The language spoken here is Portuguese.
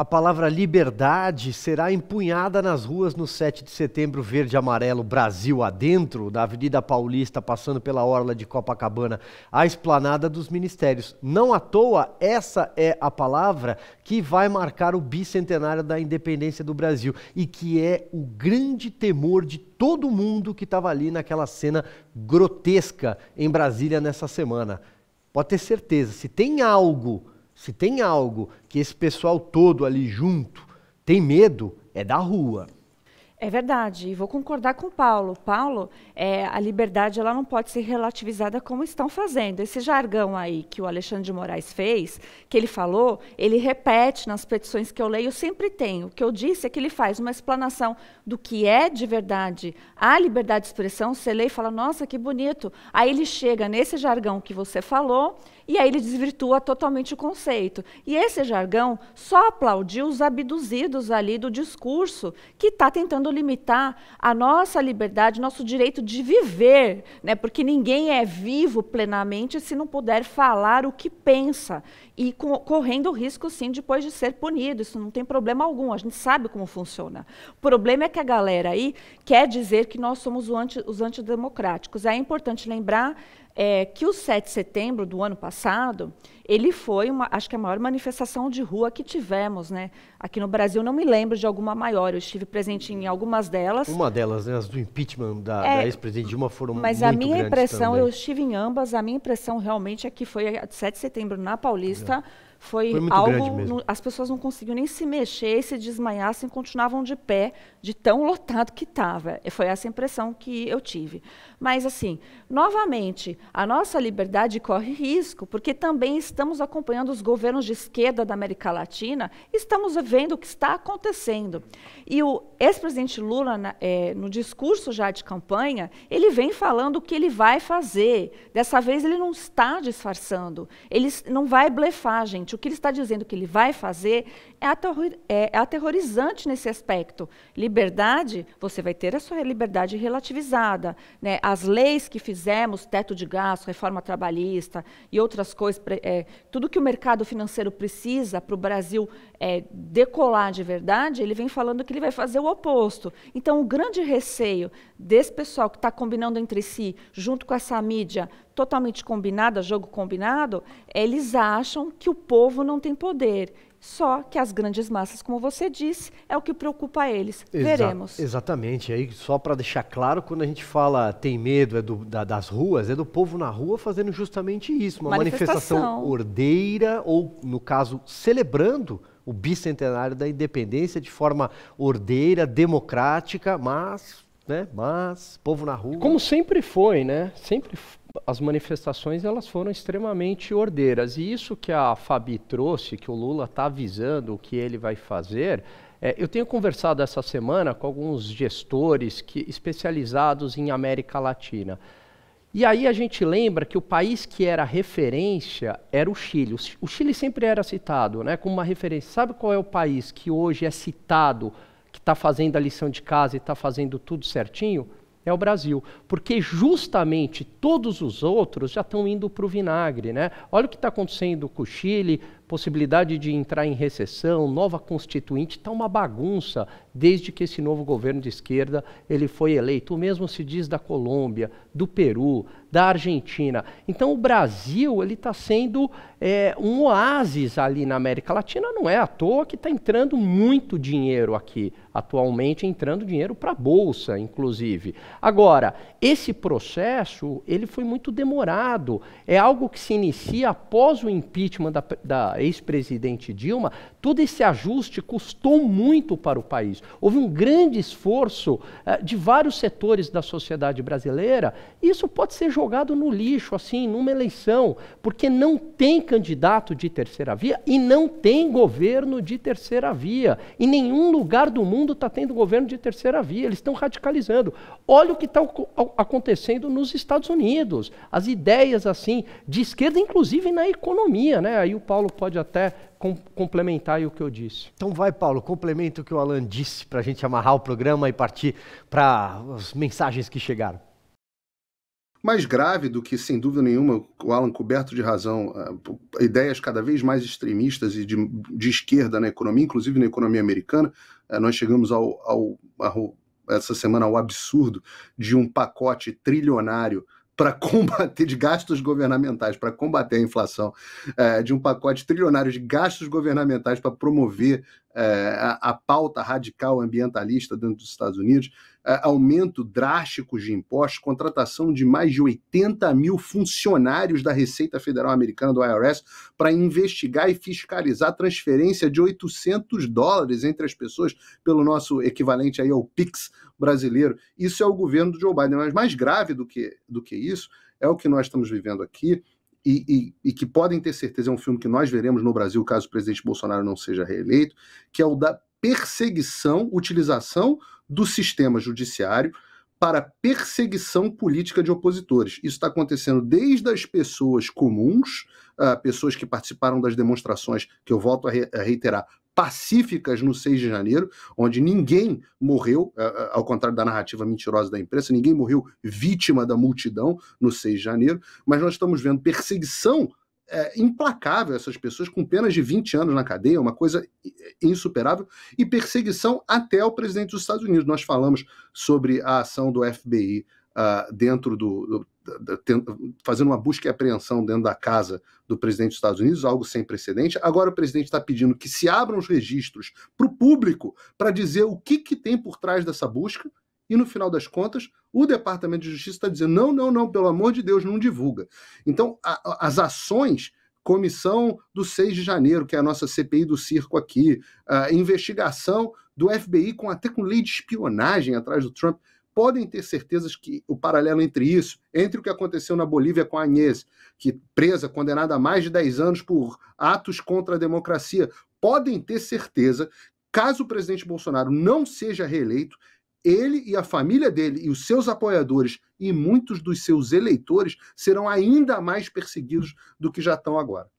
a palavra liberdade será empunhada nas ruas no 7 de setembro, verde amarelo, Brasil adentro, da Avenida Paulista, passando pela orla de Copacabana, à esplanada dos ministérios. Não à toa, essa é a palavra que vai marcar o bicentenário da independência do Brasil e que é o grande temor de todo mundo que estava ali naquela cena grotesca em Brasília nessa semana. Pode ter certeza, se tem algo se tem algo que esse pessoal todo ali junto tem medo, é da rua. É verdade, e vou concordar com o Paulo. Paulo, é, a liberdade ela não pode ser relativizada como estão fazendo. Esse jargão aí que o Alexandre de Moraes fez, que ele falou, ele repete nas petições que eu leio, sempre tem O que eu disse é que ele faz uma explanação do que é de verdade a liberdade de expressão. Você lê e fala, nossa, que bonito. Aí ele chega nesse jargão que você falou, e aí ele desvirtua totalmente o conceito. E esse jargão só aplaudiu os abduzidos ali do discurso que está tentando tentando limitar a nossa liberdade, nosso direito de viver, né? porque ninguém é vivo plenamente se não puder falar o que pensa e co correndo o risco, sim, depois de ser punido. Isso não tem problema algum, a gente sabe como funciona. O problema é que a galera aí quer dizer que nós somos anti, os antidemocráticos. É importante lembrar é, que o 7 de setembro do ano passado, ele foi, uma, acho que a maior manifestação de rua que tivemos, né? Aqui no Brasil, não me lembro de alguma maior, eu estive presente em algumas delas. Uma delas, né, as do impeachment da, é, da ex-presidente Dilma foram Mas muito a minha impressão, também. eu estive em ambas, a minha impressão realmente é que foi a 7 de setembro na Paulista... É foi, foi algo. as pessoas não conseguiam nem se mexer, se desmanhassem, continuavam de pé, de tão lotado que estava. Foi essa impressão que eu tive. Mas, assim, novamente, a nossa liberdade corre risco, porque também estamos acompanhando os governos de esquerda da América Latina, estamos vendo o que está acontecendo. E o ex-presidente Lula, na, é, no discurso já de campanha, ele vem falando o que ele vai fazer. Dessa vez, ele não está disfarçando, ele não vai blefar, gente o que ele está dizendo que ele vai fazer é, aterror, é, é aterrorizante nesse aspecto. Liberdade, você vai ter a sua liberdade relativizada. Né? As leis que fizemos, teto de gasto, reforma trabalhista e outras coisas, é, tudo que o mercado financeiro precisa para o Brasil é, decolar de verdade, ele vem falando que ele vai fazer o oposto. Então, o grande receio desse pessoal que está combinando entre si, junto com essa mídia totalmente combinada, jogo combinado, eles acham que o povo não tem poder. Só que as grandes massas, como você disse, é o que preocupa eles. Exa Veremos. Exatamente. Aí, só para deixar claro, quando a gente fala tem medo é do, da, das ruas, é do povo na rua fazendo justamente isso. Uma manifestação. manifestação ordeira, ou, no caso, celebrando o bicentenário da independência de forma ordeira, democrática, mas né? Mas povo na rua. Como sempre foi, né? Sempre as manifestações elas foram extremamente ordeiras. E isso que a Fabi trouxe, que o Lula está avisando o que ele vai fazer, é, eu tenho conversado essa semana com alguns gestores que, especializados em América Latina. E aí a gente lembra que o país que era referência era o Chile. O Chile sempre era citado né, como uma referência. Sabe qual é o país que hoje é citado, que está fazendo a lição de casa e está fazendo tudo certinho? é o Brasil, porque justamente todos os outros já estão indo para o vinagre. Né? Olha o que está acontecendo com o Chile, possibilidade de entrar em recessão, nova constituinte, está uma bagunça desde que esse novo governo de esquerda ele foi eleito. O mesmo se diz da Colômbia, do Peru, da Argentina. Então o Brasil ele está sendo é, um oásis ali na América Latina. Não é à toa que está entrando muito dinheiro aqui atualmente, entrando dinheiro para a bolsa, inclusive. Agora esse processo ele foi muito demorado. É algo que se inicia após o impeachment da, da ex-presidente Dilma, todo esse ajuste custou muito para o país. Houve um grande esforço uh, de vários setores da sociedade brasileira. E isso pode ser jogado no lixo, assim, numa eleição, porque não tem candidato de terceira via e não tem governo de terceira via. Em nenhum lugar do mundo está tendo governo de terceira via. Eles estão radicalizando. Olha o que está acontecendo nos Estados Unidos. As ideias, assim, de esquerda, inclusive na economia, né? Aí o Paulo pode pode até com, complementar o que eu disse. Então vai, Paulo, complementa o que o Alan disse para a gente amarrar o programa e partir para as mensagens que chegaram. Mais grave do que, sem dúvida nenhuma, o Alan coberto de razão, ah, ideias cada vez mais extremistas e de, de esquerda na economia, inclusive na economia americana, ah, nós chegamos ao, ao, ao essa semana ao absurdo de um pacote trilionário para combater de gastos governamentais, para combater a inflação, é, de um pacote trilionário de gastos governamentais para promover é, a, a, pauta radical ambientalista dentro dos Estados Unidos, é, aumento drástico de impostos, contratação de mais de 80 mil funcionários da Receita Federal Americana, do IRS, para investigar e fiscalizar a transferência de 800 dólares entre as pessoas, pelo nosso equivalente aí ao PIX brasileiro. Isso é o governo do Joe Biden, mas mais grave do que, do que isso é o que nós estamos vivendo aqui e, e, e, que podem ter certeza é um filme que nós veremos no Brasil caso o presidente Bolsonaro não seja reeleito, que é o da perseguição, utilização do sistema judiciário para perseguição política de opositores. Isso está acontecendo desde as pessoas comuns, uh, pessoas que participaram das demonstrações, que eu volto a, re a reiterar, pacíficas no 6 de janeiro, onde ninguém morreu, eh, eh, ao contrário da narrativa mentirosa da imprensa, ninguém morreu vítima da multidão no 6 de janeiro, mas nós estamos vendo perseguição é, implacável essas pessoas com penas de 20 anos na cadeia, uma coisa insuperável, e perseguição até o presidente dos Estados Unidos. Nós falamos sobre a ação do FBI uh, ah, dentro do, do fazendo uma busca e apreensão dentro da casa do presidente dos Estados Unidos, algo sem precedente. Agora o presidente está pedindo que se abram os registros para o público para dizer o que, que tem por trás dessa busca. E no final das contas, o Departamento de Justiça está dizendo: não, não, não, pelo amor de Deus, não divulga. Então, a, as ações comissão do 6 de janeiro, que é a nossa CPI do circo aqui, a investigação do FBI com até com lei de espionagem atrás do Trump podem ter certezas que o paralelo entre isso, entre o que aconteceu na Bolívia com a Agnes, que presa, condenada a mais de 10 anos por atos contra a democracia, podem ter certeza, caso o presidente Bolsonaro não seja reeleito, ele e a família dele e os seus apoiadores e muitos dos seus eleitores serão ainda mais perseguidos do que já estão agora.